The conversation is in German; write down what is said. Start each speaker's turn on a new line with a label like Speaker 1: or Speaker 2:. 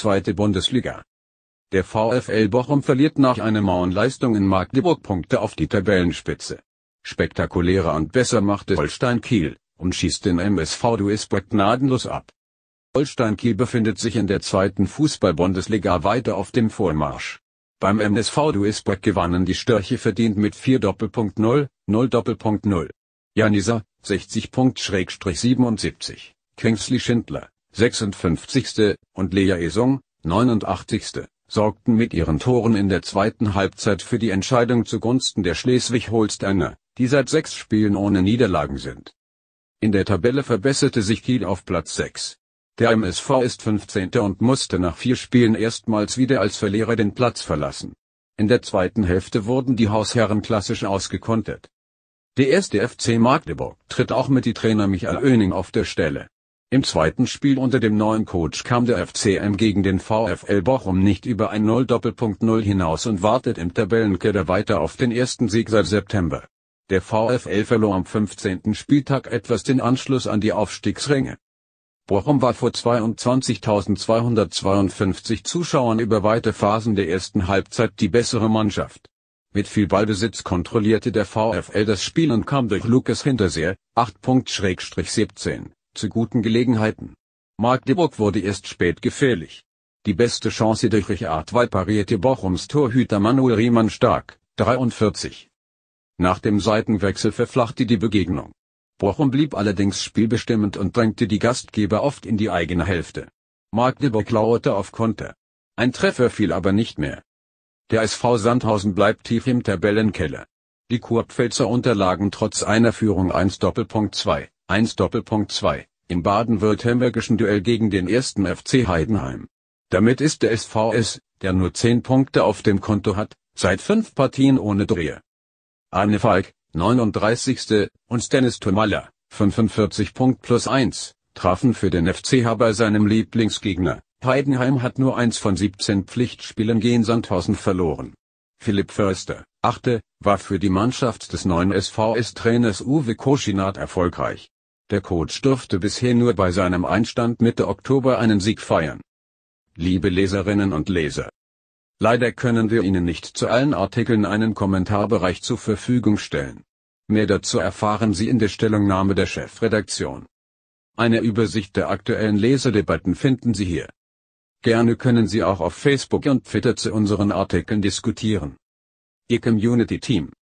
Speaker 1: zweite Bundesliga. Der VfL Bochum verliert nach einer Mauernleistung in Magdeburg Punkte auf die Tabellenspitze. Spektakulärer und besser machte Holstein Kiel und schießt den MSV Duisburg gnadenlos ab. Holstein Kiel befindet sich in der zweiten Fußball-Bundesliga weiter auf dem Vormarsch. Beim MSV Duisburg gewannen die Störche verdient mit 4 Doppelpunkt 0, 0 Doppelpunkt 0. Janisa, 60 Punkt 77, Kingsley Schindler, 56. und Lea Esong, 89. sorgten mit ihren Toren in der zweiten Halbzeit für die Entscheidung zugunsten der Schleswig-Holsteiner, die seit sechs Spielen ohne Niederlagen sind. In der Tabelle verbesserte sich Kiel auf Platz 6. Der MSV ist 15. und musste nach vier Spielen erstmals wieder als Verlierer den Platz verlassen. In der zweiten Hälfte wurden die Hausherren klassisch ausgekontert. Der erste FC Magdeburg tritt auch mit die Trainer Michael Oening auf der Stelle. Im zweiten Spiel unter dem neuen Coach kam der FCM gegen den VfL Bochum nicht über ein 0-0 hinaus und wartet im Tabellenkeller weiter auf den ersten Sieg seit September. Der VfL verlor am 15. Spieltag etwas den Anschluss an die Aufstiegsränge. Bochum war vor 22.252 Zuschauern über weite Phasen der ersten Halbzeit die bessere Mannschaft. Mit viel Ballbesitz kontrollierte der VfL das Spiel und kam durch Lukas Hinterseer, 8.-17 zu guten Gelegenheiten. Magdeburg wurde erst spät gefährlich. Die beste Chance durch Richard Wall parierte Bochums Torhüter Manuel Riemann stark, 43. Nach dem Seitenwechsel verflachte die Begegnung. Bochum blieb allerdings spielbestimmend und drängte die Gastgeber oft in die eigene Hälfte. Magdeburg lauerte auf Konter. Ein Treffer fiel aber nicht mehr. Der SV Sandhausen bleibt tief im Tabellenkeller. Die Kurpfälzer unterlagen trotz einer Führung 1 Doppelpunkt 2. 1 Doppelpunkt 2, im baden-württembergischen Duell gegen den ersten FC Heidenheim. Damit ist der SVS, der nur 10 Punkte auf dem Konto hat, seit 5 Partien ohne Drehe. Arne Falk, 39. und Dennis Tomalla, 45 Punkt plus 1, trafen für den FCH bei seinem Lieblingsgegner. Heidenheim hat nur 1 von 17 Pflichtspielen gegen Sandhausen verloren. Philipp Förster, 8., war für die Mannschaft des neuen SVS-Trainers Uwe Koschinat erfolgreich. Der Coach durfte bisher nur bei seinem Einstand Mitte Oktober einen Sieg feiern. Liebe Leserinnen und Leser. Leider können wir Ihnen nicht zu allen Artikeln einen Kommentarbereich zur Verfügung stellen. Mehr dazu erfahren Sie in der Stellungnahme der Chefredaktion. Eine Übersicht der aktuellen Leserdebatten finden Sie hier. Gerne können Sie auch auf Facebook und Twitter zu unseren Artikeln diskutieren. Ihr Community Team